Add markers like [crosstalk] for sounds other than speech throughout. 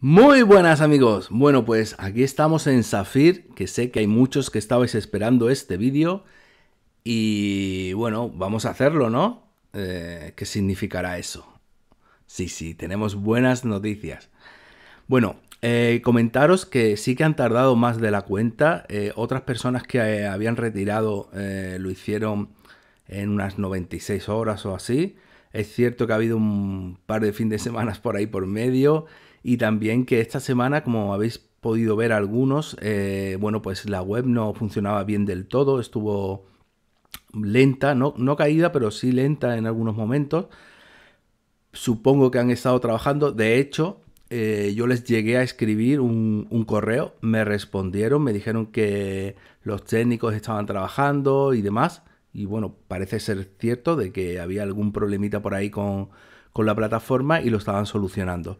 Muy buenas amigos. Bueno, pues aquí estamos en Zafir, que sé que hay muchos que estabais esperando este vídeo. Y bueno, vamos a hacerlo, ¿no? Eh, ¿Qué significará eso? Sí, sí, tenemos buenas noticias. Bueno, eh, comentaros que sí que han tardado más de la cuenta. Eh, otras personas que habían retirado lo hicieron en unas 96 horas o así. Es cierto que ha habido un par de fin de semanas por ahí por medio y también que esta semana, como habéis podido ver algunos, eh, bueno, pues la web no funcionaba bien del todo, estuvo lenta, no, caída, pero sí lenta en algunos momentos. Supongo que han estado trabajando, de hecho, eh, yo les llegué a escribir un, correo, me respondieron, me dijeron que los técnicos estaban trabajando y demás. Y bueno, parece ser cierto de que había algún problemita por ahí con, con la plataforma y lo estaban solucionando.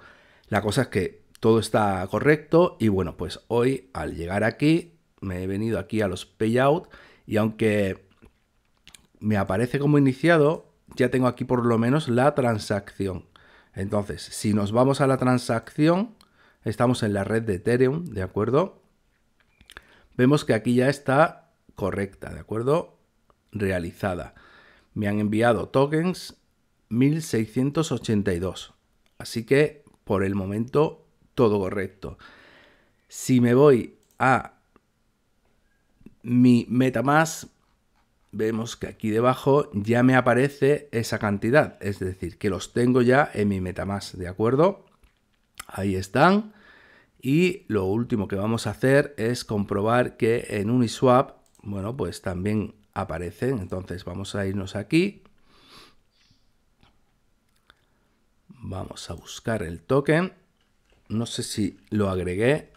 La cosa es que todo está correcto y bueno, pues hoy al llegar aquí me he venido aquí a los payout y aunque me aparece como iniciado, ya tengo aquí por lo menos la transacción. Entonces, si nos vamos a la transacción, estamos en la red de Ethereum, ¿de acuerdo? Vemos que aquí ya está correcta, ¿de acuerdo? Realizada. Me han enviado tokens 1682. Así que por el momento todo correcto. Si me voy a mi meta más, vemos que aquí debajo ya me aparece esa cantidad, es decir, que los tengo ya en mi meta más, ¿de acuerdo? Ahí están. Y lo último que vamos a hacer es comprobar que en Uniswap, bueno, pues también aparecen. Entonces vamos a irnos aquí, Vamos a buscar el token. No sé si lo agregué.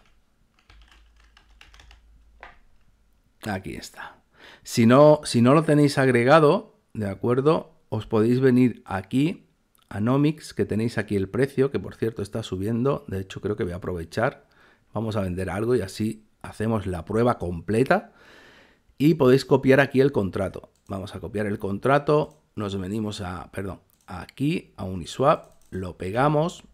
Aquí está. Si no, si no lo tenéis agregado, ¿de acuerdo? Os podéis venir aquí a Nomix, que tenéis aquí el precio, que por cierto está subiendo. De hecho, creo que voy a aprovechar. Vamos a vender algo y así hacemos la prueba completa. Y podéis copiar aquí el contrato. Vamos a copiar el contrato. Nos venimos a, perdón, aquí a Uniswap lo pegamos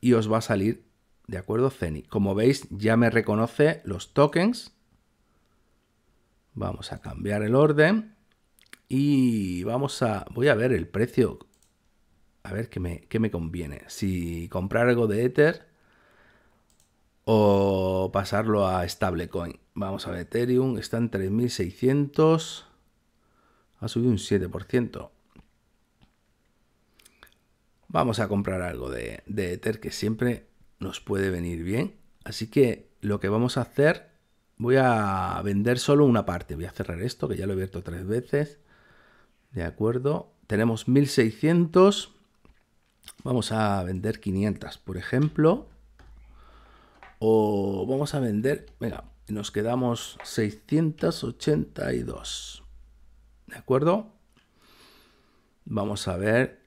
y os va a salir, ¿de acuerdo? CENI. Como veis, ya me reconoce los tokens. Vamos a cambiar el orden y vamos a... Voy a ver el precio. A ver qué me, qué me conviene. Si comprar algo de Ether o pasarlo a stablecoin. Vamos a ver, Ethereum está en 3.600. Ha subido un 7% vamos a comprar algo de, Ether que siempre nos puede venir bien. Así que lo que vamos a hacer, voy a vender solo una parte. Voy a cerrar esto, que ya lo he abierto tres veces. De acuerdo. Tenemos 1600. Vamos a vender 500, por ejemplo. O vamos a vender... Venga, nos quedamos 682. ¿De acuerdo? Vamos a ver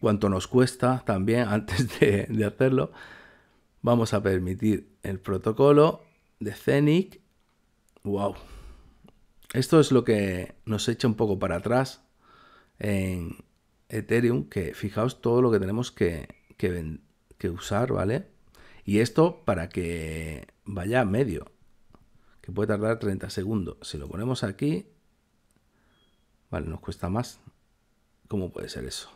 Cuánto nos cuesta también [laughs] antes de, hacerlo, vamos a permitir el protocolo de Zenic. ¡Wow! Esto es lo que nos echa un poco para atrás en Ethereum, que fijaos todo lo que tenemos que, que, usar, ¿vale? Y esto para que vaya a medio, que puede tardar 30 segundos. Si lo ponemos aquí, vale, nos cuesta más. ¿Cómo puede ser eso?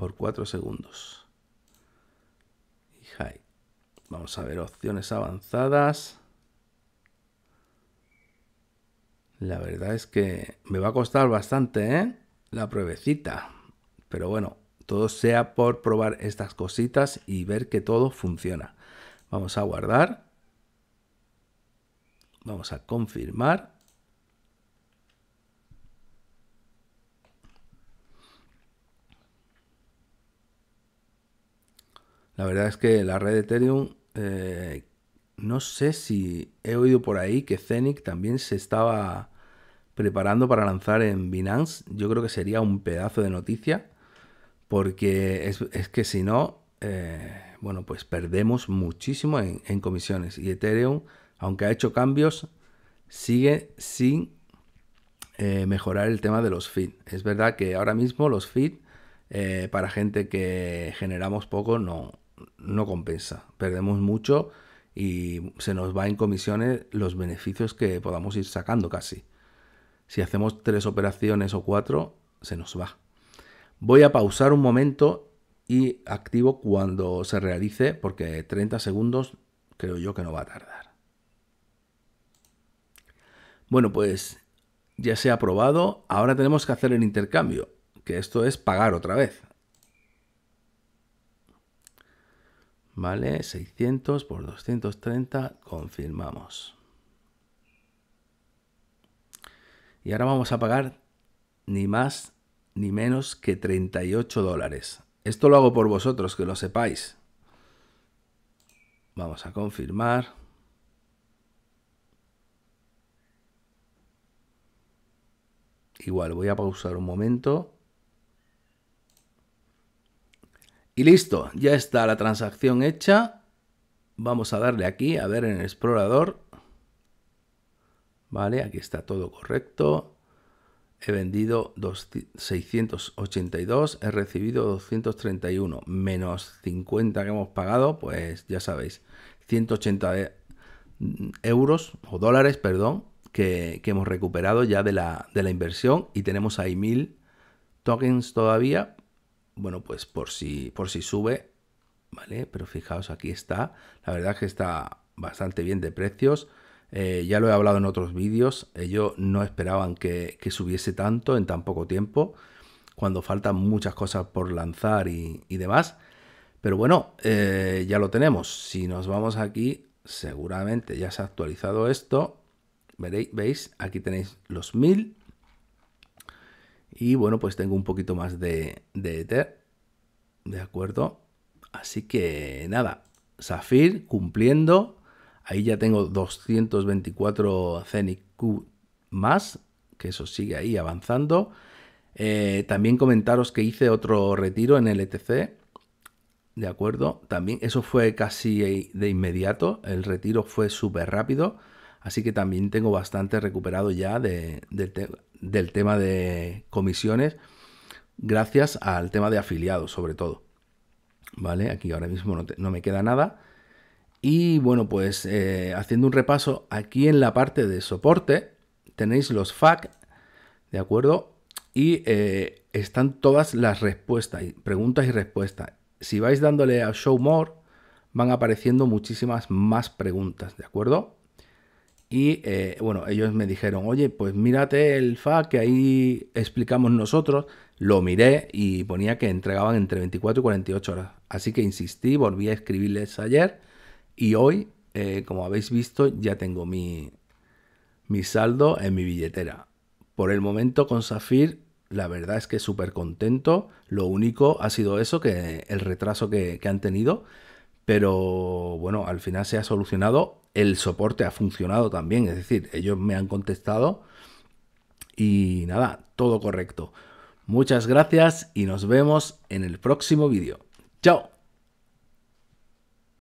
por 4 segundos. Y Vamos a ver opciones avanzadas. La verdad es que me va a costar bastante, ¿eh? La pruebecita. Pero bueno, todo sea por probar estas cositas y ver que todo funciona. Vamos a guardar. Vamos a confirmar. La verdad es que la red de Ethereum, eh, no sé si he oído por ahí que Zenic también se estaba preparando para lanzar en Binance. Yo creo que sería un pedazo de noticia, porque es, que si no, eh, bueno, pues perdemos muchísimo en, comisiones. Y Ethereum, aunque ha hecho cambios, sigue sin eh, mejorar el tema de los feed. Es verdad que ahora mismo los FIT, para gente que generamos poco no, no compensa. Perdemos mucho y se nos va en comisiones los beneficios que podamos ir sacando casi. Si hacemos tres operaciones o cuatro, se nos va. Voy a pausar un momento y activo cuando se realice, porque 30 segundos creo yo que no va a tardar. Bueno, pues ya se ha aprobado. Ahora tenemos que hacer el intercambio, que esto es pagar otra vez. ¿Vale? 600 por 230, confirmamos. Y ahora vamos a pagar ni más ni menos que 38 dólares. Esto lo hago por vosotros, que lo sepáis. Vamos a confirmar. Igual, voy a pausar un momento Y listo, ya está la transacción hecha. Vamos a darle aquí, a ver en el explorador. Vale, aquí está todo correcto. He vendido 682, he recibido 231, menos 50 que hemos pagado, pues ya sabéis, 180 mm, euros o dólares, perdón, que, hemos recuperado ya de la, de la inversión y tenemos ahí mil tokens todavía bueno, pues por si, por si sube, ¿vale? Pero fijaos, aquí está. La verdad es que está bastante bien de precios. Eh, ya lo he hablado en otros vídeos. Ellos eh, no esperaban que, subiese tanto en tan poco tiempo, cuando faltan muchas cosas por lanzar y, demás. Pero bueno, eh, ya lo tenemos. Si nos vamos aquí, seguramente ya se ha actualizado esto. Veréis, veis, aquí tenéis los 1000 y bueno, pues tengo un poquito más de, de Ether. ¿De acuerdo? Así que nada, Safir cumpliendo. Ahí ya tengo 224 CENIC Q más, que eso sigue ahí avanzando. Eh, también comentaros que hice otro retiro en LTC, e ¿De acuerdo? También eso fue casi de inmediato. El retiro fue súper rápido. Así que también tengo bastante recuperado ya del tema de comisiones, gracias al tema de afiliados, sobre todo. ¿Vale? Aquí ahora mismo no, me queda nada. Y bueno, pues eh, haciendo un repaso, aquí en la parte de soporte tenéis los FAQ, ¿de acuerdo? Y eh, están todas las respuestas, preguntas y respuestas. Si vais dándole a Show More, van apareciendo muchísimas más preguntas, ¿de acuerdo? Y eh, bueno, ellos me dijeron, oye, pues mírate el fa que ahí explicamos nosotros. Lo miré y ponía que entregaban entre 24 y 48 horas. Así que insistí, volví a escribirles ayer y hoy, eh, como habéis visto, ya tengo mi, mi saldo en mi billetera. Por el momento con Safir, la verdad es que súper contento. Lo único ha sido eso, que el retraso que han tenido pero bueno, al final se ha solucionado, el soporte ha funcionado también, es decir, ellos me han contestado y nada, todo correcto. Muchas gracias y nos vemos en el próximo vídeo. ¡Chao!